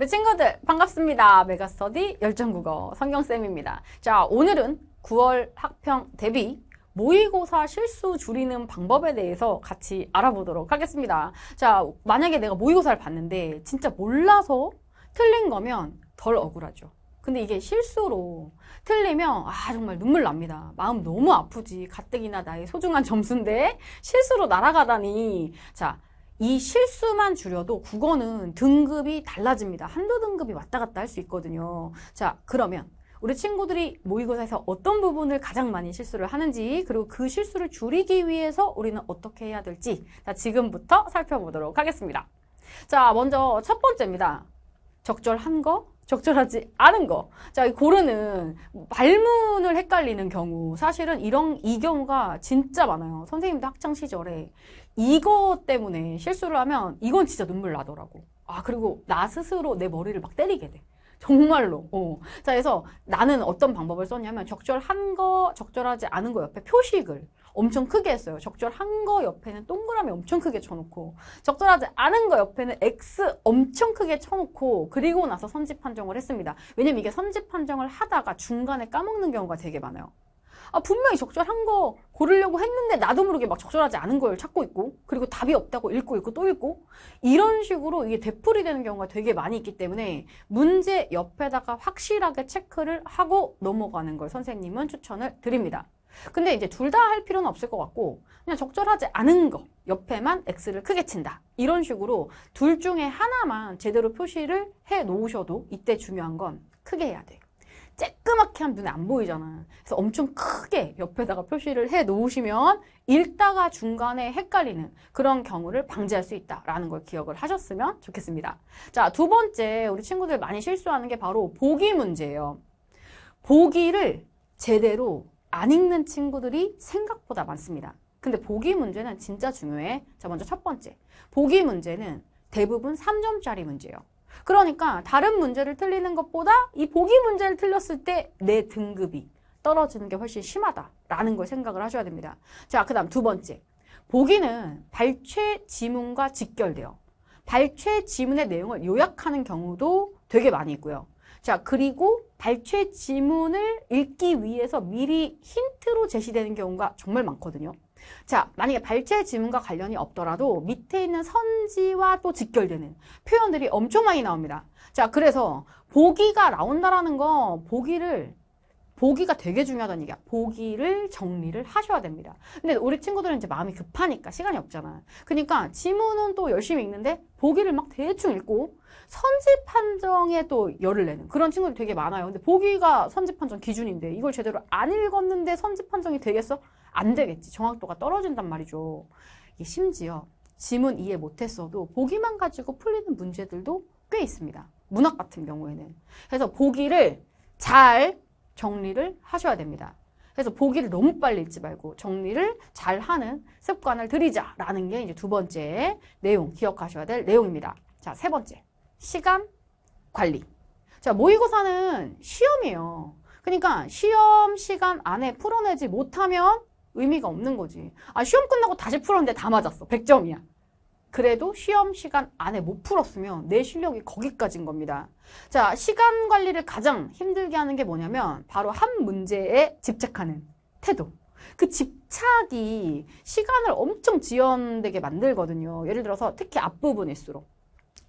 네, 친구들 반갑습니다. 메가스터디 열정국어 성경쌤입니다. 자, 오늘은 9월 학평 대비 모의고사 실수 줄이는 방법에 대해서 같이 알아보도록 하겠습니다. 자, 만약에 내가 모의고사를 봤는데 진짜 몰라서 틀린 거면 덜 억울하죠. 근데 이게 실수로 틀리면 아 정말 눈물 납니다. 마음 너무 아프지. 가뜩이나 나의 소중한 점수인데 실수로 날아가다니. 자이 실수만 줄여도 국어는 등급이 달라집니다. 한두 등급이 왔다 갔다 할 수 있거든요. 자, 그러면 우리 친구들이 모의고사에서 어떤 부분을 가장 많이 실수를 하는지 그리고 그 실수를 줄이기 위해서 우리는 어떻게 해야 될지 자, 지금부터 살펴보도록 하겠습니다. 자, 먼저 첫 번째입니다. 적절한 거, 적절하지 않은 거. 자, 이 고르는 발문을 헷갈리는 경우. 사실은 이런 이 경우가 진짜 많아요. 선생님도 학창 시절에 이거 때문에 실수를 하면 이건 진짜 눈물 나더라고. 아, 그리고 나 스스로 내 머리를 막 때리게 돼. 정말로. 어. 자, 그래서 나는 어떤 방법을 썼냐면 적절한 거, 적절하지 않은 거 옆에 표식을 엄청 크게 했어요. 적절한 거 옆에는 동그라미 엄청 크게 쳐놓고 적절하지 않은 거 옆에는 X 엄청 크게 쳐놓고 그리고 나서 선지 판정을 했습니다. 왜냐면 이게 선지 판정을 하다가 중간에 까먹는 경우가 되게 많아요. 아, 분명히 적절한 거 고르려고 했는데 나도 모르게 막 적절하지 않은 걸 찾고 있고 그리고 답이 없다고 읽고 읽고 또 읽고 이런 식으로 이게 되풀이 되는 경우가 되게 많이 있기 때문에 문제 옆에다가 확실하게 체크를 하고 넘어가는 걸 선생님은 추천을 드립니다. 근데 이제 둘 다 할 필요는 없을 것 같고 그냥 적절하지 않은 거 옆에만 X를 크게 친다 이런 식으로 둘 중에 하나만 제대로 표시를 해 놓으셔도 이때 중요한 건 크게 해야 돼요. 쬐끄맣게 하면 눈에 안 보이잖아. 그래서 엄청 크게 옆에다가 표시를 해 놓으시면 읽다가 중간에 헷갈리는 그런 경우를 방지할 수 있다라는 걸 기억을 하셨으면 좋겠습니다. 자, 두 번째 우리 친구들 많이 실수하는 게 바로 보기 문제예요. 보기를 제대로 안 읽는 친구들이 생각보다 많습니다. 근데 보기 문제는 진짜 중요해. 자, 먼저 첫 번째. 보기 문제는 대부분 3점짜리 문제예요. 그러니까 다른 문제를 틀리는 것보다 이 보기 문제를 틀렸을 때 내 등급이 떨어지는 게 훨씬 심하다라는 걸 생각을 하셔야 됩니다. 자, 그 다음 두 번째. 보기는 발췌 지문과 직결돼요. 발췌 지문의 내용을 요약하는 경우도 되게 많이 있고요. 자, 그리고 발췌 지문을 읽기 위해서 미리 힌트로 제시되는 경우가 정말 많거든요. 자, 만약에 발췌 지문과 관련이 없더라도 밑에 있는 선지와 또 직결되는 표현들이 엄청 많이 나옵니다. 자, 그래서 보기가 나온다라는 거 보기를 보기가 되게 중요하다는 얘기야. 보기를 정리를 하셔야 됩니다. 근데 우리 친구들은 이제 마음이 급하니까 시간이 없잖아. 그러니까 지문은 또 열심히 읽는데 보기를 막 대충 읽고 선집 판정에 또 열을 내는 그런 친구들이 되게 많아요. 근데 보기가 선집 판정 기준인데 이걸 제대로 안 읽었는데 선집 판정이 되겠어? 안 되겠지. 정확도가 떨어진단 말이죠. 이게 심지어 지문 이해 못했어도 보기만 가지고 풀리는 문제들도 꽤 있습니다. 문학 같은 경우에는. 그래서 보기를 잘 정리를 하셔야 됩니다. 그래서 보기를 너무 빨리 읽지 말고 정리를 잘하는 습관을 들이자라는 게 이제 두 번째 내용, 기억하셔야 될 내용입니다. 자, 세 번째. 시간 관리. 자, 모의고사는 시험이에요. 그러니까 시험 시간 안에 풀어내지 못하면 의미가 없는 거지. 아, 시험 끝나고 다시 풀었는데 다 맞았어. 100점이야. 그래도 시험 시간 안에 못 풀었으면 내 실력이 거기까지인 겁니다. 자, 시간 관리를 가장 힘들게 하는 게 뭐냐면 바로 한 문제에 집착하는 태도. 그 집착이 시간을 엄청 지연되게 만들거든요. 예를 들어서 특히 앞부분일수록.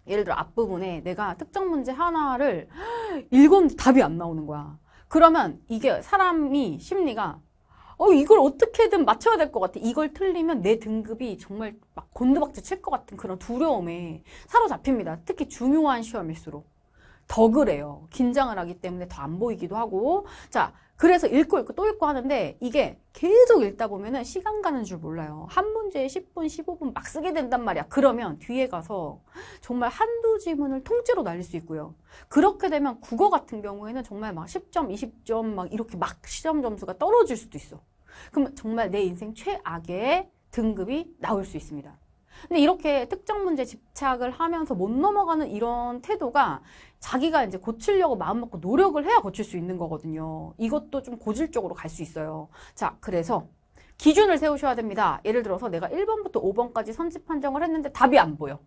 예를 들어 앞부분에 내가 특정 문제 하나를 읽었는데 답이 안 나오는 거야. 그러면 이게 사람이 심리가 어 이걸 어떻게든 맞춰야 될 것 같아. 이걸 틀리면 내 등급이 정말 막 곤두박질 칠것 같은 그런 두려움에 사로잡힙니다. 특히 중요한 시험일수록. 더 그래요. 긴장을 하기 때문에 더 안 보이기도 하고. 자, 그래서 읽고 읽고 또 읽고 하는데 이게 계속 읽다 보면은 시간 가는 줄 몰라요. 한 문제에 10분, 15분 막 쓰게 된단 말이야. 그러면 뒤에 가서 정말 한두 지문을 통째로 날릴 수 있고요. 그렇게 되면 국어 같은 경우에는 정말 막 10점, 20점 막 이렇게 막 시험 점수가 떨어질 수도 있어. 그럼 정말 내 인생 최악의 등급이 나올 수 있습니다. 근데 이렇게 특정 문제 집착을 하면서 못 넘어가는 이런 태도가 자기가 이제 고치려고 마음먹고 노력을 해야 고칠 수 있는 거거든요. 이것도 좀 고질적으로 갈 수 있어요. 자, 그래서 기준을 세우셔야 됩니다. 예를 들어서 내가 1번부터 5번까지 선집 판정을 했는데 답이 안 보여.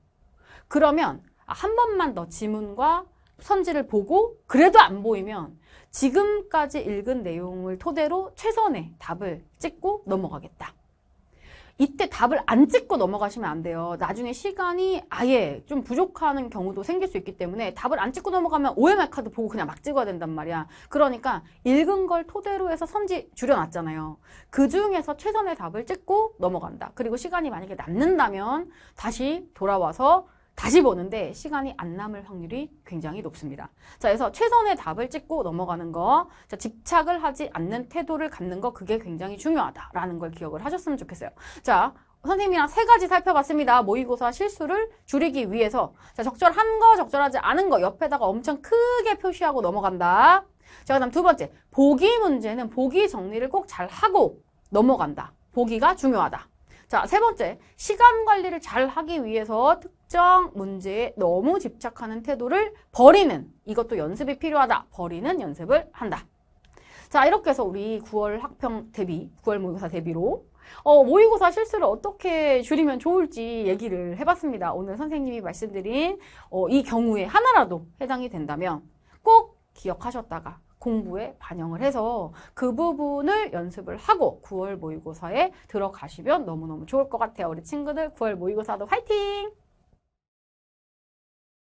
그러면 아, 한 번만 더 지문과 선지를 보고 그래도 안 보이면 지금까지 읽은 내용을 토대로 최선의 답을 찍고 넘어가겠다. 이때 답을 안 찍고 넘어가시면 안 돼요. 나중에 시간이 아예 좀 부족하는 경우도 생길 수 있기 때문에 답을 안 찍고 넘어가면 OMR 카드 보고 그냥 막 찍어야 된단 말이야. 그러니까 읽은 걸 토대로 해서 선지 줄여놨잖아요. 그 중에서 최선의 답을 찍고 넘어간다. 그리고 시간이 만약에 남는다면 다시 돌아와서 다시 보는데 시간이 안 남을 확률이 굉장히 높습니다. 자, 그래서 최선의 답을 찍고 넘어가는 거, 자, 집착을 하지 않는 태도를 갖는 거, 그게 굉장히 중요하다라는 걸 기억을 하셨으면 좋겠어요. 자, 선생님이랑 세 가지 살펴봤습니다. 모의고사 실수를 줄이기 위해서 자, 적절한 거, 적절하지 않은 거 옆에다가 엄청 크게 표시하고 넘어간다. 자, 그 다음 두 번째, 보기 문제는 보기 정리를 꼭 잘 하고 넘어간다. 보기가 중요하다. 자, 세 번째, 시간 관리를 잘 하기 위해서 특정 문제에 너무 집착하는 태도를 버리는, 이것도 연습이 필요하다. 버리는 연습을 한다. 자, 이렇게 해서 우리 9월 학평 대비, 9월 모의고사 대비로 어, 모의고사 실수를 어떻게 줄이면 좋을지 얘기를 해봤습니다. 오늘 선생님이 말씀드린 어, 이 경우에 하나라도 해당이 된다면 꼭 기억하셨다가 공부에 반영을 해서 그 부분을 연습을 하고 9월 모의고사에 들어가시면 너무너무 좋을 것 같아요. 우리 친구들 9월 모의고사도 화이팅!